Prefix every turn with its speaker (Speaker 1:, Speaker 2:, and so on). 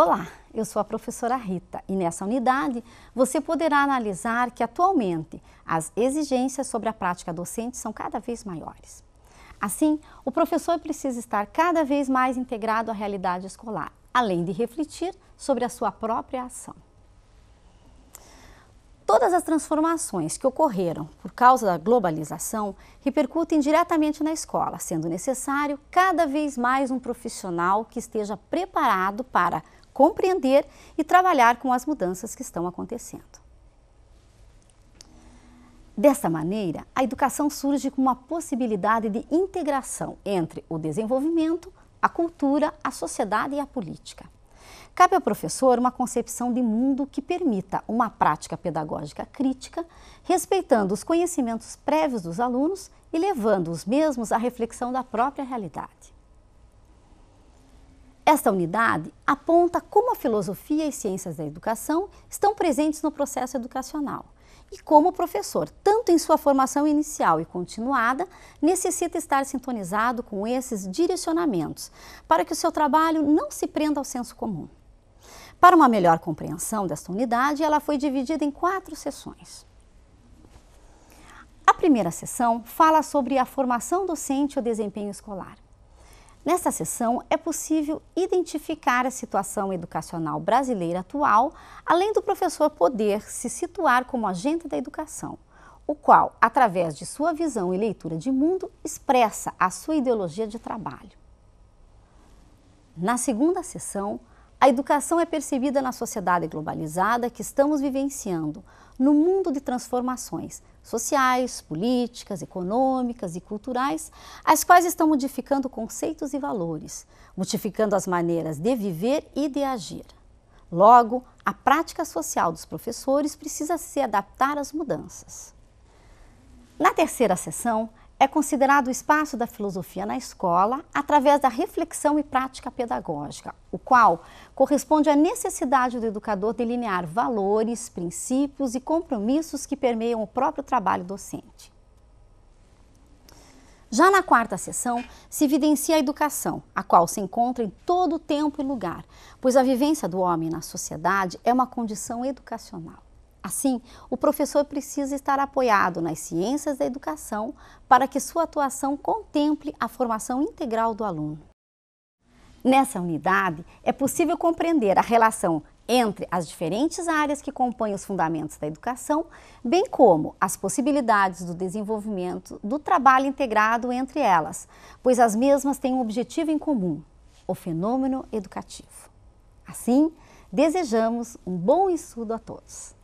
Speaker 1: Olá, eu sou a professora Rita e nessa unidade você poderá analisar que atualmente as exigências sobre a prática docente são cada vez maiores. Assim, o professor precisa estar cada vez mais integrado à realidade escolar, além de refletir sobre a sua própria ação. Todas as transformações que ocorreram por causa da globalização repercutem diretamente na escola, sendo necessário cada vez mais um profissional que esteja preparado para compreender e trabalhar com as mudanças que estão acontecendo. Dessa maneira, a educação surge como uma possibilidade de integração entre o desenvolvimento, a cultura, a sociedade e a política. Cabe ao professor uma concepção de mundo que permita uma prática pedagógica crítica, respeitando os conhecimentos prévios dos alunos e levando os mesmos à reflexão da própria realidade. Esta unidade aponta como a filosofia e ciências da educação estão presentes no processo educacional e como o professor, tanto em sua formação inicial e continuada, necessita estar sintonizado com esses direcionamentos para que o seu trabalho não se prenda ao senso comum. Para uma melhor compreensão desta unidade, ela foi dividida em quatro sessões. A primeira sessão fala sobre a formação docente e o desempenho escolar. Nesta sessão, é possível identificar a situação educacional brasileira atual, além do professor poder se situar como agente da educação, o qual, através de sua visão e leitura de mundo, expressa a sua ideologia de trabalho. Na segunda sessão, a educação é percebida na sociedade globalizada que estamos vivenciando, no mundo de transformações sociais, políticas, econômicas e culturais, as quais estão modificando conceitos e valores, modificando as maneiras de viver e de agir. Logo, a prática social dos professores precisa se adaptar às mudanças. Na terceira sessão, é considerado o espaço da filosofia na escola através da reflexão e prática pedagógica, o qual corresponde à necessidade do educador delinear valores, princípios e compromissos que permeiam o próprio trabalho docente. Já na quarta sessão, se evidencia a educação, a qual se encontra em todo tempo e lugar, pois a vivência do homem na sociedade é uma condição educacional. Assim, o professor precisa estar apoiado nas ciências da educação para que sua atuação contemple a formação integral do aluno. Nessa unidade, é possível compreender a relação entre as diferentes áreas que compõem os fundamentos da educação, bem como as possibilidades do desenvolvimento do trabalho integrado entre elas, pois as mesmas têm um objetivo em comum: o fenômeno educativo. Assim, desejamos um bom estudo a todos.